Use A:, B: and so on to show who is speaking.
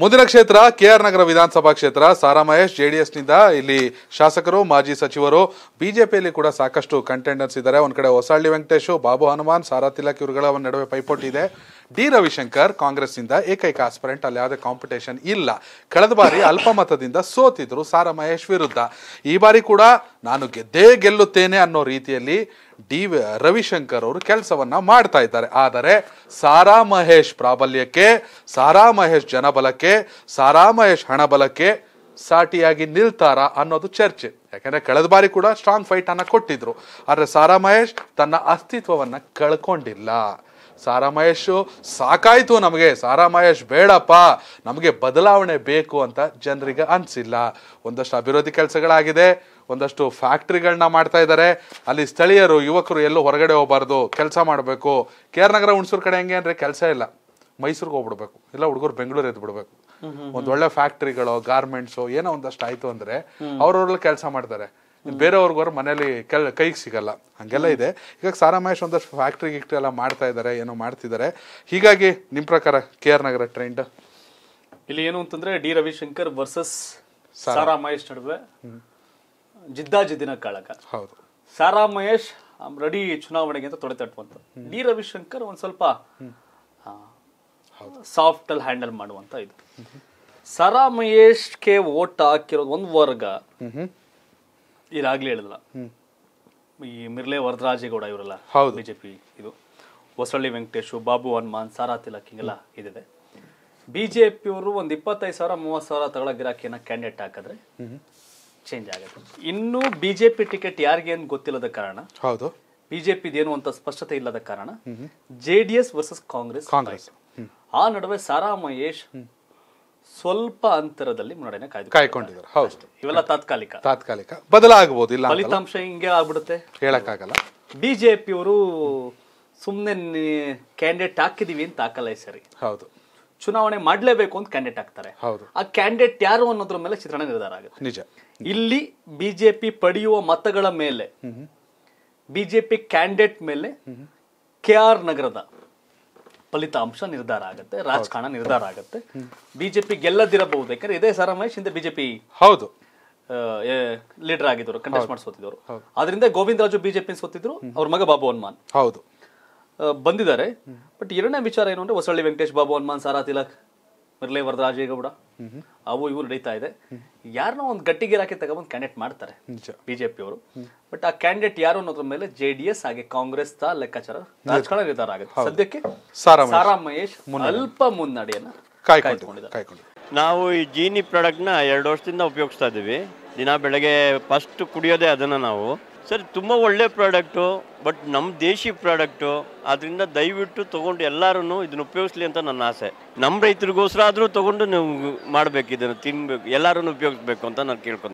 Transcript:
A: ಮುಂದಿನ ಕ್ಷೇತ್ರ ಕೆಆರ್ ನಗರ ವಿಧಾನಸಭಾ ಕ್ಷೇತ್ರ ಸಾರಾ ಮಹೇಶ್ ನಿಂದ ಇಲ್ಲಿ ಶಾಸಕರು ಮಾಜಿ ಸಚಿವರು ಬಿಜೆಪಿಯಲ್ಲಿ ಕೂಡ ಸಾಕಷ್ಟು ಕಂಟೆಂಡರ್ಸ್ ಇದ್ದಾರೆ ಒಂದ್ ಕಡೆ ಹೊಸಳ್ಳಿ ವೆಂಕಟೇಶು ಬಾಬು ಹನುಮಾನ್ ಸಾರಾ ತಿಲಕ್ ಇವರುಗಳ ನಡುವೆ ಪೈಪೋಟಿ ಇದೆ ಡಿ ರವಿಶಂಕರ್ ಕಾಂಗ್ರೆಸ್ನಿಂದ ಏಕೈಕ ಆಸ್ಪರೆಂಟ್ ಅಲ್ಲಿ ಯಾವುದೇ ಕಾಂಪಿಟೇಷನ್ ಇಲ್ಲ ಕಳೆದ ಬಾರಿ ಅಲ್ಪಮತದಿಂದ ಸೋತಿದ್ರು ಸಾರಾ ಮಹೇಶ್ ವಿರುದ್ಧ ಈ ಬಾರಿ ಕೂಡ ನಾನು ಗೆದ್ದೇ ಗೆಲ್ಲುತ್ತೇನೆ ಅನ್ನೋ ರೀತಿಯಲ್ಲಿ ಡಿ ರವಿಶಂಕರ್ ಅವರು ಕೆಲಸವನ್ನ ಮಾಡ್ತಾ ಇದ್ದಾರೆ ಆದರೆ ಸಾರಾ ಮಹೇಶ್ ಪ್ರಾಬಲ್ಯಕ್ಕೆ ಸಾರಾ ಮಹೇಶ್ ಜನಬಲಕ್ಕೆ ಸಾರಾ ಮಹೇಶ್ ಹಣಬಲಕ್ಕೆ ಸಾಟಿಯಾಗಿ ನಿಲ್ತಾರ ಅನ್ನೋದು ಚರ್ಚೆ ಯಾಕಂದ್ರೆ ಕಳೆದ ಬಾರಿ ಕೂಡ ಸ್ಟ್ರಾಂಗ್ ಫೈಟ್ ಅನ್ನ ಕೊಟ್ಟಿದ್ರು ಆದರೆ ಸಾರಾ ಮಹೇಶ್ ತನ್ನ ಅಸ್ತಿತ್ವವನ್ನ ಕಳ್ಕೊಂಡಿಲ್ಲ ಸಾರಾ ಮಹೇಶು ಸಾಕಾಯ್ತು ನಮಗೆ ಸಾರಾ ಮಹೇಶ್ ಬೇಡಪ್ಪ ನಮಗೆ ಬದಲಾವಣೆ ಬೇಕು ಅಂತ ಜನರಿಗೆ ಅನಿಸಿಲ್ಲ ಒಂದಷ್ಟು ಅಭಿವೃದ್ಧಿ ಕೆಲಸಗಳಾಗಿದೆ ಒಂದಷ್ಟು ಫ್ಯಾಕ್ಟ್ರಿಗಳನ್ನ ಮಾಡ್ತಾ ಇದ್ದಾರೆ ಅಲ್ಲಿ ಸ್ಥಳೀಯರು ಯುವಕರು ಎಲ್ಲೂ ಹೊರಗಡೆ ಹೋಗಬಾರ್ದು ಕೆಲಸ ಮಾಡಬೇಕು ಕೆ ಆರ್ ನಗರ ಹುಣಸೂರು ಕಡೆ ಹೆಂಗೆ ಅಂದರೆ ಕೆಲಸ ಇಲ್ಲ ಮೈಸೂರಿಗೆ ಹೋಗ್ಬಿಡ್ಬೇಕು ಇಲ್ಲ ಹುಡುಗರು ಬೆಂಗಳೂರು ಎದ್ಬಿಡ್ಬೇಕು ಬಿಡ್ಬೇಕು ಒಂದ್ ಒಳ್ಳೆ ಫ್ಯಾಕ್ಟ್ರಿಗಳು ಗಾರ್ಮೆಂಟ್ಸು ಏನೋ ಒಂದಷ್ಟು ಆಯಿತು ಅಂದರೆ ಅವ್ರವ್ರಲ್ಲಿ ಕೆಲಸ ಮಾಡ್ತಾರೆ ಬೇರೆಯವ್ರಿಗೋರು ಮನೇಲಿ ಕೆಲ ಕೈಗೆ ಸಿಗಲ್ಲ ಹಾಗೆಲ್ಲ ಇದೆ ಈಗ ಸಾರಾ ಮಹೇಶ್ ಒಂದಷ್ಟು ಫ್ಯಾಕ್ಟ್ರಿ ಗಿಕ್ಟ್ರಿ ಎಲ್ಲ ಮಾಡ್ತಾ ಇದ್ದಾರೆ ಏನೋ ಮಾಡ್ತಿದ್ದಾರೆ ಹೀಗಾಗಿ ನಿಮ್ಮ ಪ್ರಕಾರ ಕೆ ಆರ್ ನಗರ ಟ್ರೆಂಡ್
B: ಇಲ್ಲಿ ಏನು ಅಂತಂದ್ರೆ ಡಿ ರವಿಶಂಕರ್ ವರ್ಸಸ್ ಸಾರಾ ಮಹೇಶ್ ನಡುವೆ ಜಿದ್ದಾಜಿದ್ದಿನ ಕಾಳಗ ಹೌದು ಸಾರಾ ಮಹೇಶ್ ರೆಡಿ ಚುನಾವಣೆಗೆ ಅಂತ ತೊಡೆ ತಟ್ಟುವಂತ ಡಿ ರವಿಶಂಕರ್ ಒಂದ್ ಸ್ವಲ್ಪ ಸಾಫ್ಟ್ ಅಲ್ಲಿ ಹ್ಯಾಂಡಲ್ ಮಾಡುವಂತ ಇದು ಸಾರಾ ಕೆ ಓಟ್ ಹಾಕಿರೋದು ಒಂದು ವರ್ಗ ಈಗಾಗಲೇ ಹೇಳಿದ್ರಲ್ಲ ಈ ಮಿರ್ಲೆ ವರದರಾಜೇಗೌಡ ಇವರೆಲ್ಲ ಹೌದು ಬಿಜೆಪಿ ಇದು ಹೊಸಳ್ಳಿ ವೆಂಕಟೇಶು ಬಾಬು ಹನುಮಾನ್ ಸಾರಾ ತಿಲಕ್ ಹಿಂಗೆಲ್ಲ ಇದಿದೆ ಬಿಜೆಪಿಯವರು ಒಂದು ಇಪ್ಪತ್ತೈದು ಸಾವಿರ ಮೂವತ್ತು ಸಾವಿರ ತಗೊಳ್ಳೋ ಗಿರಾಕಿಯನ್ನ ಕ್ಯಾಂಡಿಡೇಟ್ ಹಾಕಿದ್ರೆ ಚೇಂಜ್ ಆಗುತ್ತೆ ಇನ್ನು ಬಿಜೆಪಿ ಟಿಕೆಟ್ ಯಾರಿಗೆ ಏನು ಗೊತ್ತಿಲ್ಲದ ಕಾರಣ ಹೌದು ಬಿಜೆಪಿ ಏನು ಅಂತ ಸ್ಪಷ್ಟತೆ ಇಲ್ಲದ ಕಾರಣ J D S versus Congress Congress ಆ ನಡುವೆ ಸಾರಾ ಮಹೇಶ್ ಸ್ವಲ್ಪ ಅಂತರದಲ್ಲಿ ಮುನ್ನಡೆನ ಕಾಯ್ದು ಕಾಯ್ಕೊಂಡಿದ್ದಾರೆ ಹೌದು ಇವೆಲ್ಲ ತಾತ್ಕಾಲಿಕ ತಾತ್ಕಾಲಿಕ
A: ಬದಲಾಗಬಹುದು ಇಲ್ಲ ಫಲಿತಾಂಶ
B: ಹಿಂಗೆ ಆಗ್ಬಿಡುತ್ತೆ ಹೇಳಕ್ಕಾಗಲ್ಲ ಅವರು ಸುಮ್ಮನೆ ಕ್ಯಾಂಡಿಡೇಟ್ ಹಾಕಿದೀವಿ ಅಂತ ಹಾಕಲ್ಲ ಸರಿ ಹೌದು ಚುನಾವಣೆ ಮಾಡ್ಲೇಬೇಕು ಅಂತ ಕ್ಯಾಂಡಿಡೇಟ್ ಹಾಕ್ತಾರೆ ಹೌದು ಆ ಕ್ಯಾಂಡಿಡೇಟ್ ಯಾರು ಅನ್ನೋದ್ರ ಮೇಲೆ ಚಿತ್ರಣ ನಿರ್ಧಾರ ಆಗುತ್ತೆ ನಿಜ ಇಲ್ಲಿ ಬಿಜೆಪಿ ಪಡೆಯುವ ಮತಗಳ ಮೇಲೆ ಬಿಜೆಪಿ ಕ್ಯಾಂಡಿಡೇಟ್ ಮೇಲೆ ಕೆ ಆರ್ ನಗರದ ಫಲಿತಾಂಶ ನಿರ್ಧಾರ ಆಗುತ್ತೆ ರಾಜಕಾರಣ ನಿರ್ಧಾರ ಆಗುತ್ತೆ ಬಿಜೆಪಿ ಗೆಲ್ಲದಿರಬಹುದು ಯಾಕಂದ್ರೆ ಇದೇ ಸರ್ ಹಿಂದೆ ಬಿಜೆಪಿ ಹೌದು ಲೀಡರ್ ಆಗಿದ್ರು ಕಂಟೆಸ್ಟ್ ಮಾಡಿ ಸೋತಿದ್ರು ಅದರಿಂದ ಗೋವಿಂದರಾಜು ಬಿಜೆಪಿ ಸೋತಿದ್ರು ಅವ್ರ ಮಗ ಬಾಬು ಹನುಮಾನ್ ಹೌದು ಬಂದಿದ್ದಾರೆ ಬಟ್ ಎರಡನೇ ವಿಚಾರ ಏನು ಅಂದ್ರೆ ಹೊಸಳ್ಳಿ ವೆಂಕಟೇಶ್ ಬಾಬು ಹನುಮಾನ್ ಸಾರಾ ತಿಲಕ್ ಮಿರ್ಲೆ ವರದರಾಜೇಗೌಡ ಅವು ಇವು ನಡೀತಾ ಇದೆ ಯಾರನ್ನೋ ಒಂದು ಗಟ್ಟಿಗಿರಾಕಿ ತಗೊಬಂದು ಕ್ಯಾಂಡಿಡೇಟ್ ಮಾಡ್ತಾರೆ ಬಿಜೆಪಿ ಅವರು ಬಟ್ ಆ ಕ್ಯಾಂಡಿಡೇಟ್ ಯಾರು ಅನ್ನೋದ್ರ ಮೇಲೆ ಜೆ ಡಿ ಎಸ್ ಹಾಗೆ ಕಾಂಗ್ರೆಸ್ ತ ಲೆಕ್ಕಾಚಾರ ರಾಜಕಾರಣ ನಿರ್ಧಾರ ಆಗುತ್ತೆ ಸದ್ಯಕ್ಕೆ ಸಾರಾ ಮಹೇಶ್ ಅಲ್ಪ ಮುನ್ನಡೆಯನ್ನ ನಾವು ಈ ಜೀನಿ ಪ್ರಾಡಕ್ಟ್ ನ ಎರಡು ವರ್ಷದಿಂದ ಉಪಯೋಗಿಸ್ತಾ ಇದ್ದೀವಿ ದಿನ ಬೆಳಗ್ಗೆ ಫಸ್ಟ್ ಕುಡಿಯೋದೇ ಅದನ್ನ ನಾವು ಸರ್ ತುಂಬ ಒಳ್ಳೆ ಪ್ರಾಡಕ್ಟು ಬಟ್ ನಮ್ಮ ದೇಶಿ ಪ್ರಾಡಕ್ಟು ಅದರಿಂದ ದಯವಿಟ್ಟು ತೊಗೊಂಡು ಎಲ್ಲರೂ ಇದನ್ನು ಉಪಯೋಗಿಸ್ಲಿ ಅಂತ ನನ್ನ ಆಸೆ ನಮ್ಮ ರೈತರಿಗೋಸ್ಕರ ಆದರೂ ತೊಗೊಂಡು ನೀವು ಮಾಡಬೇಕು ಇದನ್ನು ತಿನ್ಬೇಕು ಎಲ್ಲರೂ ಉಪಯೋಗಿಸ್ಬೇಕು ಅಂತ ನಾನು ಕೇಳ್ಕೊತೀನಿ